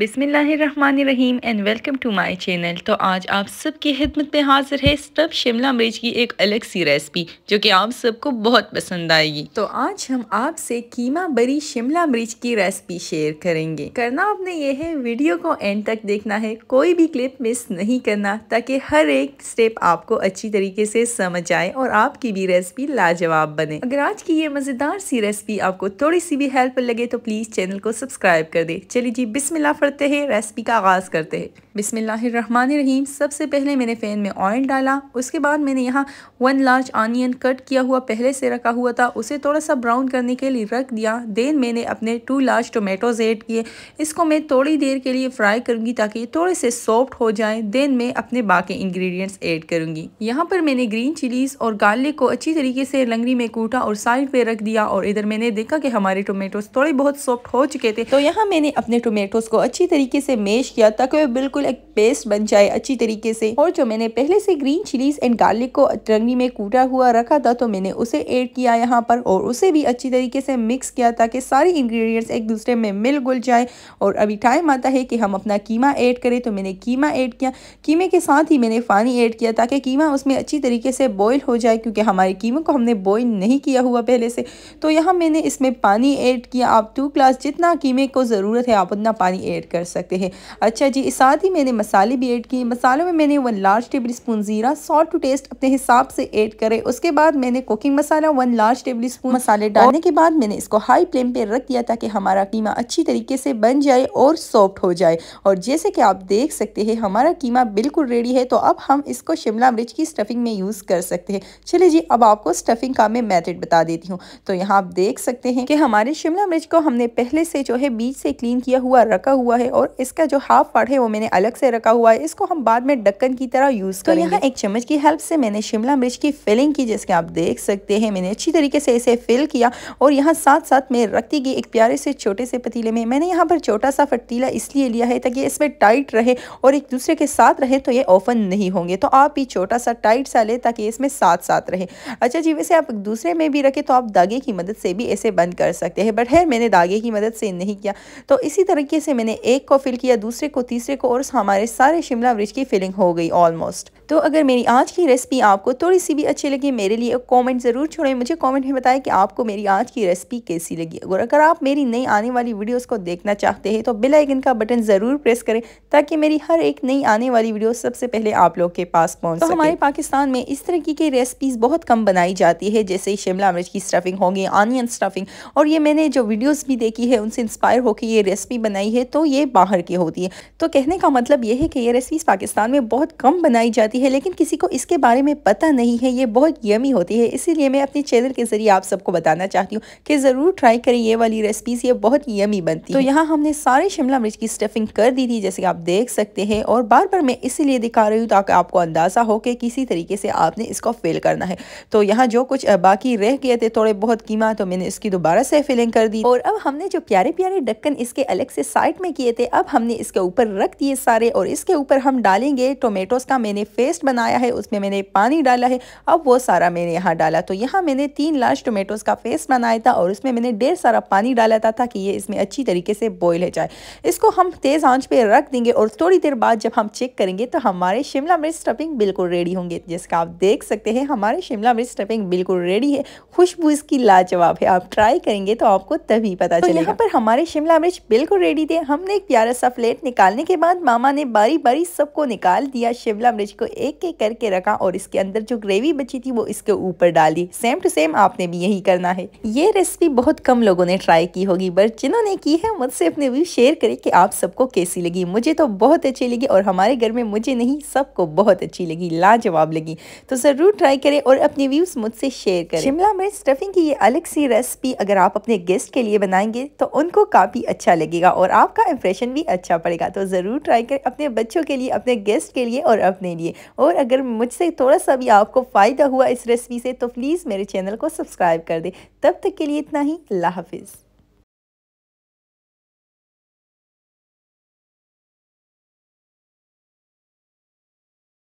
बिसमीम and welcome to my channel तो आज आप सबकी खिदमत में हाजिर है स्टफ शिमला मिर्च की एक अलग सी रेसिपी जो कि आप सबको बहुत पसंद आएगी तो आज हम आपसे कीमा बरी शिमला मिर्च की रेसिपी शेयर करेंगे करना आपने ये है वीडियो को एंड तक देखना है कोई भी क्लिप मिस नहीं करना ताकि हर एक स्टेप आपको अच्छी तरीके से समझ आए और आपकी भी रेसिपी लाजवाब बने अगर आज की ये मज़ेदार सी रेसिपी आपको थोड़ी सी भी हेल्प लगे तो प्लीज़ चैनल को सब्सक्राइब कर दे चलिए जी बिस्मिल्लाह करते हैं रेसिपी का आगाज़ करते हैं रहीम सबसे पहले मैंने फ़ैन में ऑयल डाला उसके बाद मैंने यहाँ वन लार्ज आनियन कट किया हुआ पहले से रखा हुआ था उसे थोड़ा सा ब्राउन करने के लिए रख दिया देन मैंने अपने टू लार्ज टोमेटोज़ ऐड किए इसको मैं थोड़ी देर के लिए फ्राई करूँगी ताकि थोड़े से सॉफ्ट हो जाए देन मैं अपने बाकी इंग्रेडिएंट्स ऐड करूँगी यहाँ पर मैंने ग्रीन चिलीज़ और गार्लिक को अच्छी तरीके से लंगड़ी में कूटा और साइड पर रख दिया और इधर मैंने देखा कि हमारे टोमेटोज़ थोड़े बहुत सॉफ्ट हो चुके थे तो यहाँ मैंने अपने टोमेटोज़ को अच्छी अच्छी तरीके से मेश किया ताकि वह बिल्कुल एक पेस्ट बन जाए अच्छी तरीके से और जो मैंने पहले से ग्रीन चिलीज एंड गार्लिक को अतरंगी में कूटा हुआ रखा था तो मैंने उसे ऐड किया यहाँ पर और उसे भी अच्छी तरीके से मिक्स किया ताकि सारे इंग्रेडिएंट्स एक दूसरे में मिल गुल जाए और अभी टाइम आता है कि हम अपना कीमा ऐड करें तो मैंने कीमा ऐड किया कीमे के साथ ही मैंने पानी ऐड किया ताकि कीमा उसमें अच्छी तरीके से बॉयल हो जाए क्योंकि हमारे कीमे को हमने बॉयल नहीं किया हुआ पहले से तो यहाँ मैंने इसमें पानी ऐड किया आप टू ग्लास जितना कीमे को ज़रूरत है आप उतना पानी ऐड ऐड कर सकते हैं अच्छा जी इस साथ ही मैंने मसाले भी ऐड किए मसालों में मैंने वन लार्ज टेबल स्पून ज़ीरा सॉल्ट टू टेस्ट अपने हिसाब से ऐड करें उसके बाद मैंने कुकिंग मसाला वन लार्ज टेबल स्पून मसाले डालने के बाद मैंने इसको हाई फ्लेम पर रख दिया ताकि हमारा कीमा अच्छी तरीके से बन जाए और सॉफ्ट हो जाए और जैसे कि आप देख सकते हैं हमारा कीमा बिल्कुल रेडी है तो अब हम इसको शिमला मिर्च की स्टफिंग में यूज़ कर सकते हैं चलिए जी अब आपको स्टफिंग का मैं मेथड बता देती हूँ तो यहाँ आप देख सकते हैं कि हमारे शिमला मिर्च को हमने पहले से जो है बीच से क्लीन किया हुआ रखा हुआ हुआ है और इसका जो हाफ पार्ट है वो मैंने अलग से रखा हुआ है इसको हम बाद में ढक्कन की तरह यूज तो करेंगे तो यहाँ एक चम्मच की हेल्प से मैंने शिमला मिर्च की फिलिंग की जैसे आप देख सकते हैं मैंने अच्छी तरीके से इसे फिल किया और यहाँ साथ साथ मैं रखती गई एक प्यारे से छोटे से पतीले में मैंने यहाँ पर छोटा सा फटीला इसलिए लिया है ताकि इसमें टाइट रहे और एक दूसरे के साथ रहे तो ये ओपन नहीं होंगे तो आप भी छोटा सा टाइट सा ले ताकि इसमें साथ साथ रहे अच्छा जी वैसे आप दूसरे में भी रखें तो आप धागे की मदद से भी ऐसे बंद कर सकते हैं बट है मैंने धागे की मदद से नहीं किया तो इसी तरीके से मैंने एक को फिल किया दूसरे को तीसरे को और हमारे सारे शिमला मिर्च की फिलिंग हो गई ऑलमोस्ट तो अगर मेरी आज की रेसिपी आपको थोड़ी सी भी अच्छी लगी मेरे लिए कमेंट ज़रूर छोड़ें मुझे कमेंट में बताएं कि आपको मेरी आज की रेसिपी कैसी लगी और अगर आप मेरी नई आने वाली वीडियोस को देखना चाहते हैं तो बेल आइकन का बटन ज़रूर प्रेस करें ताकि मेरी हर एक नई आने वाली वीडियो सबसे पहले आप लोग के पास पहुँच तो हमारे पाकिस्तान में इस तरीके की रेसिपीज़ बहुत कम बनाई जाती है जैसे शिमला मिर्च की स्टफिंग होगी आनियन स्टफिंग और ये मैंने जो वीडियोज़ भी देखी है उनसे इंस्पायर होकर ये रेसिपी बनाई है तो ये बाहर की होती है तो कहने का मतलब ये है कि ये रेसिपीज़ पाकिस्तान में बहुत कम बनाई जाती है लेकिन किसी को इसके बारे में पता नहीं है ये बहुत यमी होती है इसीलिए मैं अपने चैनल के ज़रिए आप सबको बताना चाहती हूँ कि ज़रूर ट्राई करें ये वाली रेसिपीज़ ये बहुत यमी बनती है तो यहाँ हमने सारे शिमला मिर्च की स्टफिंग कर दी थी जैसे आप देख सकते हैं और बार बार मैं इसीलिए दिखा रही हूँ ताकि आपको अंदाज़ा हो कि किसी तरीके से आपने इसको फिल करना है तो यहाँ जो कुछ बाकी रह गए थे थोड़े बहुत कीमा तो मैंने इसकी दोबारा से फिलिंग कर दी और अब हमने जो प्यारे प्यारे ढक्कन इसके अलग से साइड में किए थे अब हमने इसके ऊपर रख दिए सारे और इसके ऊपर हम डालेंगे टोमेटोज़ का मैंने पेस्ट बनाया है उसमें मैंने पानी डाला है अब वो सारा मैंने यहाँ डाला तो यहाँ मैंने तीन लार्ज टोमेटोज़ का पेस्ट बनाया था और उसमें मैंने ढेर सारा पानी डाला था ताकि ये इसमें अच्छी तरीके से बॉयल हो जाए इसको हम तेज़ आँच पर रख देंगे और थोड़ी देर बाद जब हम चेक करेंगे तो हमारे शिमला मिर्च स्टफिंग बिल्कुल रेडी होंगे जिसका आप देख सकते हैं हमारे शिमला मिर्च स्टफिंग बिल्कुल रेडी है खुशबू इसकी लाजवाब है आप ट्राई करेंगे तो आपको तभी पता तो चलेगा यहाँ पर हमारे शिमला मिर्च बिल्कुल रेडी थे हमने ने एक प्यारा सा फ्लेट निकालने के बाद मामा ने बारी बारी सबको निकाल दिया शिमला मिर्च को एक एक करके रखा और इसके अंदर जो ग्रेवी बची थी वो इसके ऊपर डाली सेम टू सेम आपने भी यही करना है ये रेसिपी बहुत कम लोगों ने ट्राई की होगी बट जिन्होंने की है मुझसे अपने व्यू शेयर करे की आप सबको कैसी लगी मुझे तो बहुत अच्छी लगी और हमारे घर में मुझे नहीं सबको बहुत अच्छी लगी लाजवाब लगी तो ज़रूर ट्राई करे और अपने व्यूज़ मुझसे शेयर करें शिमला मिर्च स्टफिंग की ये अलग सी रेसिपी अगर आप अपने गेस्ट के लिए बनाएंगे तो उनको काफ़ी अच्छा लगेगा और आपका इम्प्रेशन भी अच्छा पड़ेगा तो ज़रूर ट्राई करें अपने बच्चों के लिए अपने गेस्ट के लिए और अपने लिए और अगर मुझसे थोड़ा सा भी आपको फ़ायदा हुआ इस रेसिपी से तो प्लीज़ मेरे चैनल को सब्सक्राइब कर दें तब तक के लिए इतना ही अल्लाह हाफिज़